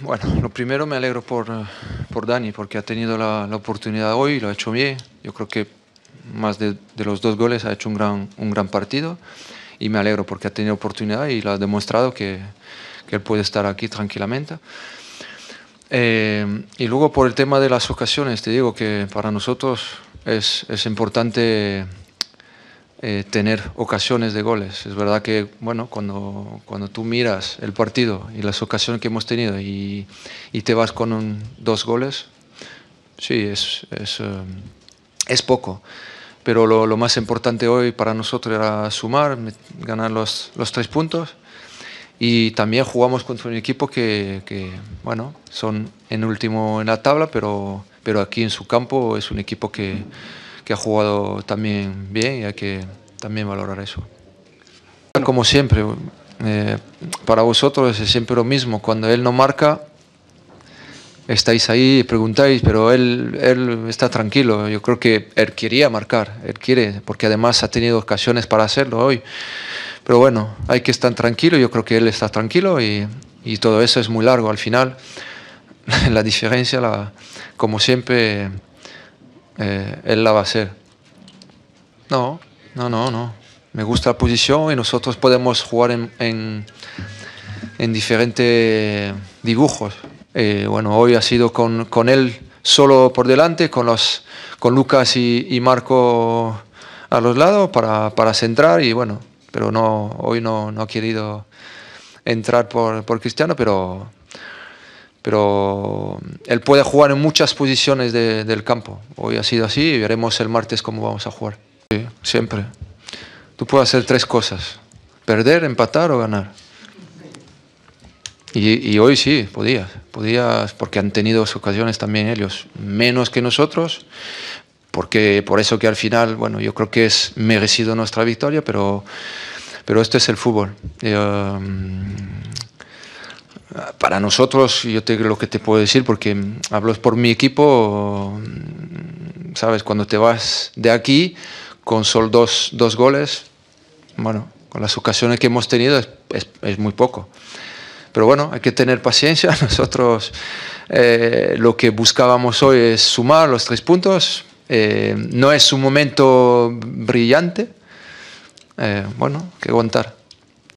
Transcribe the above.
Bueno, lo primero me alegro por, eh, por Dani, porque ha tenido la, oportunidad hoy, lo ha hecho bien. Yo creo que más de, los dos goles ha hecho un gran, un gran partido y me alegro porque ha tenido oportunidad y lo ha demostrado que, él puede estar aquí tranquilamente. Eh, y luego por el tema de las ocasiones, te digo que para nosotros es, es importante eh, tener ocasiones de goles. Es verdad que, bueno, cuando, cuando tú miras el partido y las ocasiones que hemos tenido y, te vas con dos goles, sí, es, es, eh, es poco. Pero lo, más importante hoy para nosotros era sumar, ganar los, los tres puntos. Y también jugamos contra un equipo que, que, bueno, son en último en la tabla, pero, pero aquí en su campo es un equipo que que ha jugado también bien y hay que también valorar eso. Como siempre, eh, para vosotros es siempre lo mismo, cuando él no marca, estáis ahí y preguntáis, pero él, él está tranquilo, yo creo que él quería marcar, él quiere, porque además ha tenido ocasiones para hacerlo hoy. Pero bueno, hay que estar tranquilo, yo creo que él está tranquilo y, y todo eso es muy largo al final. La diferencia, la, como siempre, eh, él la va a hacer. No, no, no, no. Me gusta la posición y nosotros podemos jugar en, en, diferentes dibujos. Eh, bueno, hoy ha sido con, con, él solo por delante, con, los, con Lucas y, y Marco a los lados para, para, centrar y bueno, pero no, hoy no, no ha querido entrar por, por Cristiano, pero pero él puede jugar en muchas posiciones del campo. Hoy ha sido así y veremos el martes cómo vamos a jugar. Sí, siempre. Tú puedes hacer tres cosas, perder, empatar o ganar. Y, hoy sí, podías, podías, porque han tenido ocasiones también ellos, menos que nosotros, porque por eso que al final, bueno, yo creo que es merecido nuestra victoria, pero, pero esto es el fútbol. Eh, um, para nosotros, yo te, lo que te puedo decir, porque mm, hablo por mi equipo, mm, sabes, cuando te vas de aquí con solo dos, goles, bueno, con las ocasiones que hemos tenido es, es, muy poco. Pero bueno, hay que tener paciencia. Nosotros eh, lo que buscábamos hoy es sumar los tres puntos. Eh, no es un momento brillante. Eh, bueno, que aguantar.